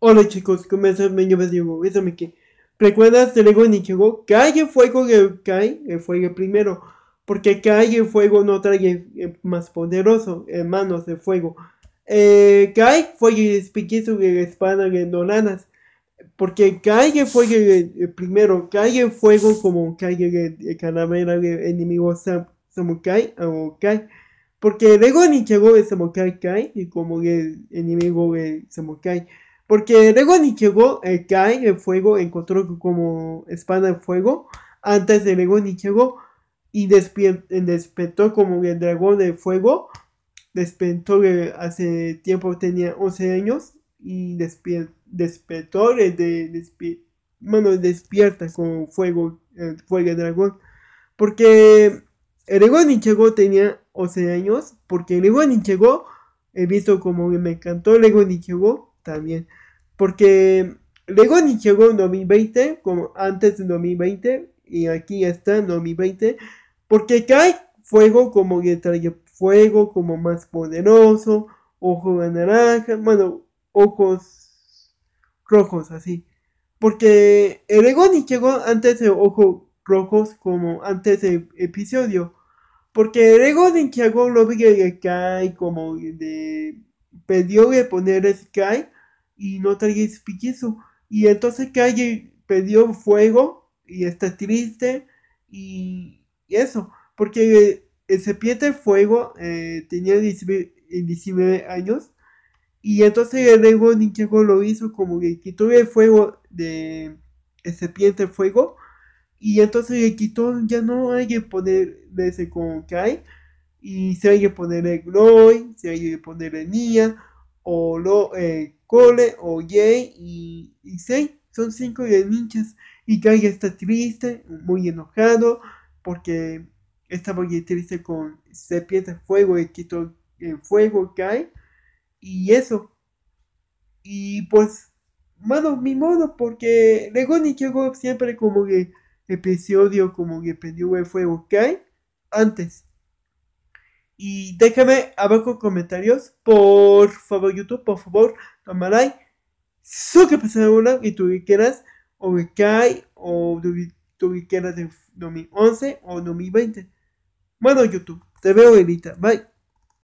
Hola chicos, ¿Cómo estás, me Diego, bésame que. ¿Recuerdas de Lego Nichigo? Cae fuego que cae el fuego primero. Porque cae el fuego no trae eh, más poderoso, hermanos eh, de fuego. Eh, cae fuego y espiquizo que espada de Porque cae el fuego el eh, primero, cae el fuego como cae el, calavera de enemigo Sam, Samukai o Kai. Porque Lego Nichigo es Samukai Kai y como el enemigo de Samukai. Porque luego ni llegó cae eh, en fuego, encontró como espada en fuego. Antes de Ego ni llegó y despertó como el dragón de fuego. Despertó que eh, hace tiempo tenía 11 años y despertó de, bueno, despierta con fuego, el fuego el dragón. Porque el ego Nichego tenía 11 años, porque el ego Nichego, he visto como me encantó el ego Nichego, también. Porque ni llegó en 2020, como antes de 2020, y aquí está en 2020, porque cae fuego como que trae fuego, como más poderoso, ojo de naranja, bueno, ojos rojos así. Porque el ni llegó antes de ojos rojos como antes del episodio. Porque ni llegó lo que cae como de... Pedió de poner Sky y no traía su piquizo. Y entonces Calle perdió fuego y está triste y, eso, porque el serpiente fuego eh, tenía 19, años y entonces el ego Ninjago lo hizo como que quitó el fuego de el serpiente fuego y entonces le quitó, ya no hay que ponerse con Kai y se hay que poner el Glory, se hay que poner el Nia o lo, eh, Cole, Oye y, y son cinco de ninjas. Y Kai está triste, muy enojado, porque está muy triste con se pierde fuego y quito el fuego Kai. Y eso. Y pues, mano, mi modo, porque Legón y Kyogo siempre como que episodio como que prendió el fuego Kai antes. Y déjame abajo comentarios, por favor, YouTube, por favor, Amarai, Suke una y quieras, o Rikai, o Turiqueras de en o 2020 Bueno, YouTube, te veo ahorita. Bye.